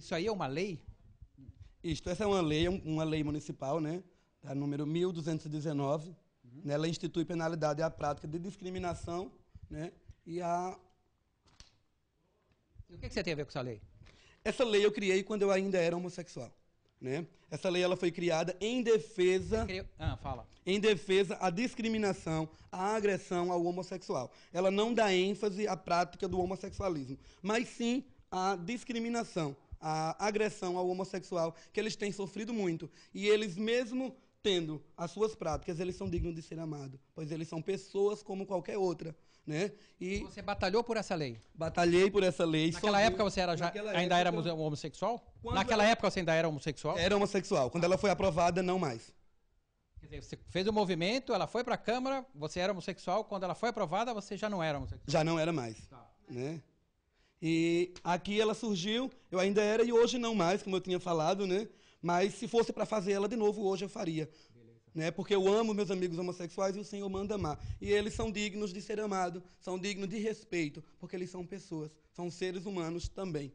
Isso aí é uma lei? Isto, essa é uma lei, é uma lei municipal, né? Da tá, número 1219. Uhum. Né, ela institui penalidade à prática de discriminação, né? E a. E o que, que você tem a ver com essa lei? Essa lei eu criei quando eu ainda era homossexual. Né? Essa lei ela foi criada em defesa, criou... ah, fala. em defesa à discriminação, à agressão ao homossexual. Ela não dá ênfase à prática do homossexualismo, mas sim à discriminação a agressão ao homossexual que eles têm sofrido muito. E eles, mesmo tendo as suas práticas, eles são dignos de ser amados, pois eles são pessoas como qualquer outra. Né? E você batalhou por essa lei? Batalhei por essa lei. Naquela época você era já, ainda época, era homossexual? Naquela ela... época você ainda era homossexual? Era homossexual. Quando ela foi aprovada, não mais. Dizer, você fez o um movimento, ela foi para a Câmara, você era homossexual. Quando ela foi aprovada, você já não era homossexual. Já não era mais. Tá. Né? E aqui ela surgiu, eu ainda era e hoje não mais, como eu tinha falado, né? Mas se fosse para fazer ela de novo, hoje eu faria. Né? Porque eu amo meus amigos homossexuais e o Senhor manda amar. E eles são dignos de ser amados, são dignos de respeito, porque eles são pessoas, são seres humanos também.